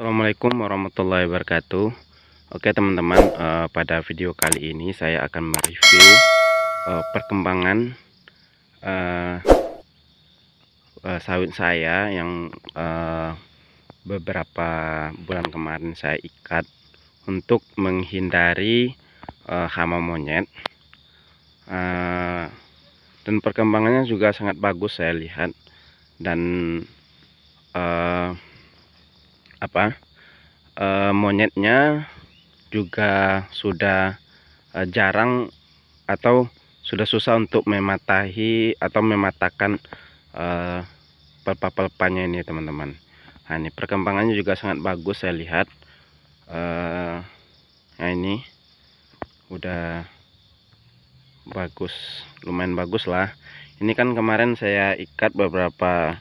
Assalamualaikum warahmatullahi wabarakatuh Oke teman-teman uh, pada video kali ini saya akan mereview uh, perkembangan uh, sawit saya yang beberapa bulan kemarin saya ikat untuk menghindari hama monyet dan perkembangannya juga sangat bagus saya lihat dan uh, apa e, monyetnya juga sudah e, jarang atau sudah susah untuk mematahi atau mematakan e, eh, pelpa-pelpanya ini teman-teman nah ini perkembangannya juga sangat bagus saya lihat e, nah ini udah bagus lumayan bagus lah ini kan kemarin saya ikat beberapa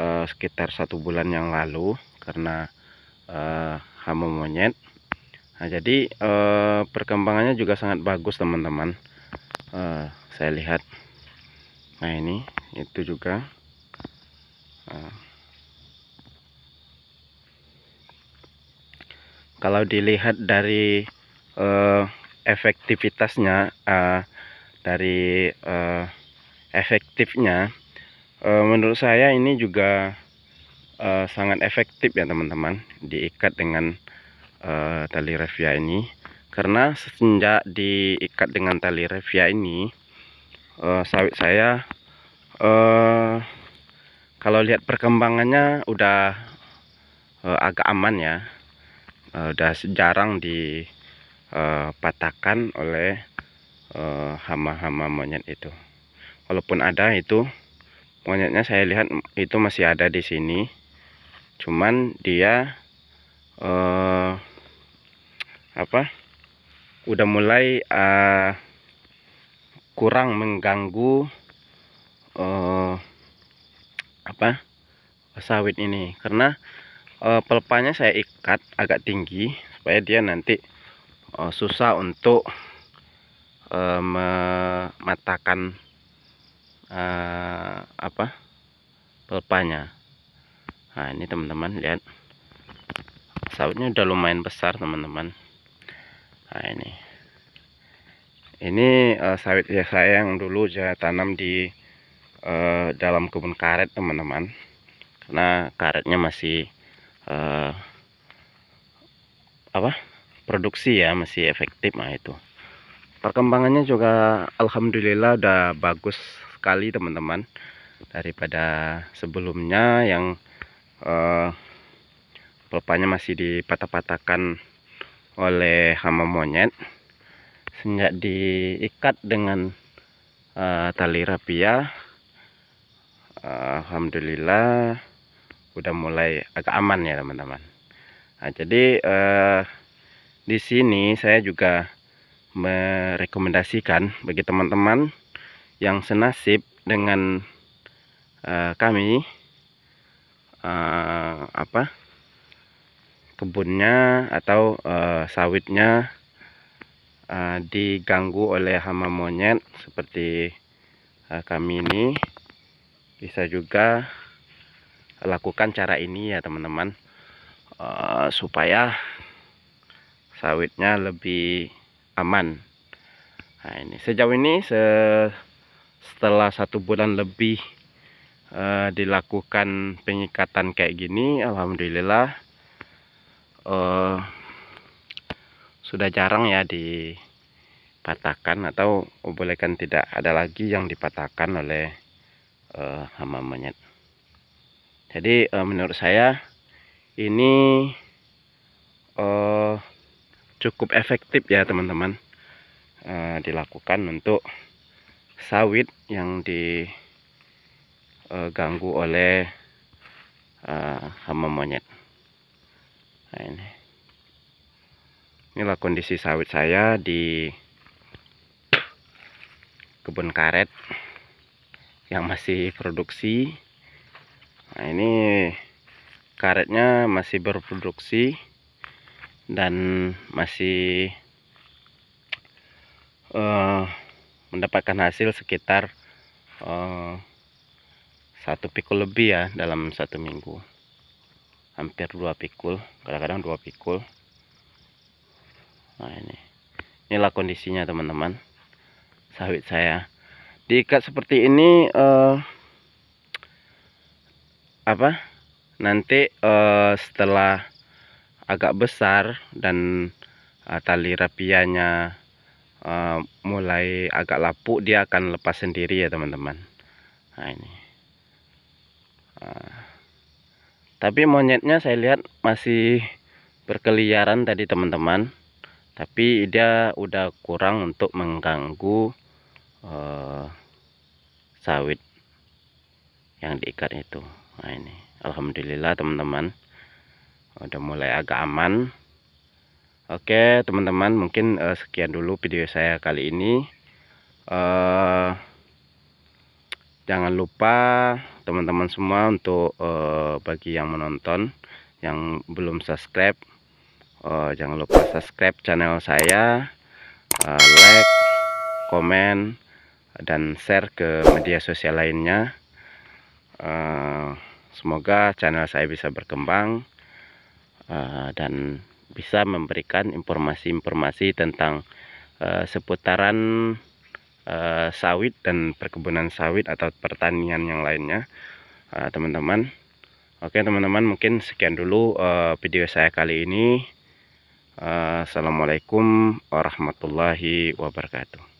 eh, sekitar satu bulan yang lalu karena uh, hama monyet nah jadi uh, perkembangannya juga sangat bagus teman-teman uh, saya lihat nah ini itu juga uh, kalau dilihat dari uh, efektivitasnya uh, dari uh, efektifnya uh, menurut saya ini juga uh, sangat efektif ya teman-teman diikat dengan uh, tali revia ini karena sejak diikat dengan tali revia ini uh, sawit saya uh, kalau lihat perkembangannya udah uh, agak aman ya uh, udah jarang dipatahkan oleh hama-hama uh, monyet itu walaupun ada itu monyetnya saya lihat itu masih ada di sini cuman dia uh, apa udah mulai uh, kurang mengganggu uh, apa sawit ini karena uh, pelepahnya saya ikat agak tinggi supaya dia nanti uh, susah untuk uh, mematakan uh, apa pelepahnya nah ini teman-teman lihat sawitnya udah lumayan besar teman-teman nah ini ini uh, sawit ya saya yang dulu saya tanam di uh, dalam kebun karet teman-teman karena karetnya masih uh, apa produksi ya masih efektif nah itu perkembangannya juga alhamdulillah udah bagus sekali teman-teman daripada sebelumnya yang uh, masih dipatah-patahkan oleh hama monyet sejak diikat dengan uh, tali rapia uh, Alhamdulillah udah mulai agak aman ya teman-teman nah, jadi uh, di sini saya juga merekomendasikan bagi teman-teman yang senasib dengan uh, kami uh, apa kebunnya atau uh, sawitnya uh, diganggu oleh hama monyet seperti uh, kami ini bisa juga lakukan cara ini ya teman-teman uh, supaya sawitnya lebih aman nah ini sejauh ini se setelah satu bulan lebih uh, dilakukan penyikatan kayak gini alhamdulillah uh, sudah jarang ya dipatahkan atau bolehkan tidak ada lagi yang dipatahkan oleh uh, hama monyet jadi uh, menurut saya ini uh, cukup efektif ya teman-teman dilakukan untuk sawit yang di Eh, ganggu oleh uh, hama monyet nah ini inilah kondisi sawit saya di kebun karet yang masih produksi nah ini karetnya masih berproduksi dan masih uh, mendapatkan hasil sekitar uh, satu pikul lebih ya dalam satu minggu hampir dua pikul kadang-kadang dua pikul nah ini inilah kondisinya teman-teman sawit saya diikat seperti ini eh, apa nanti eh, setelah agak besar dan eh, tali rapiannya eh, mulai agak lapuk dia akan lepas sendiri ya teman-teman nah ini Eh, tapi monyetnya saya lihat masih berkeliaran tadi teman-teman tapi dia udah kurang untuk mengganggu uh, sawit yang diikat itu nah ini Alhamdulillah teman-teman udah mulai agak aman oke teman-teman mungkin uh, sekian dulu video saya kali ini uh, jangan lupa teman-teman semua untuk uh, bagi yang menonton yang belum subscribe uh, jangan lupa subscribe channel saya uh, like komen dan share ke media sosial lainnya uh, semoga channel saya bisa berkembang uh, dan bisa memberikan informasi-informasi tentang uh, seputaran Eh, sawit dan perkebunan sawit atau pertanian yang lainnya eh, teman-teman uh, oke teman-teman mungkin sekian dulu uh, video saya kali ini uh, Assalamualaikum warahmatullahi wabarakatuh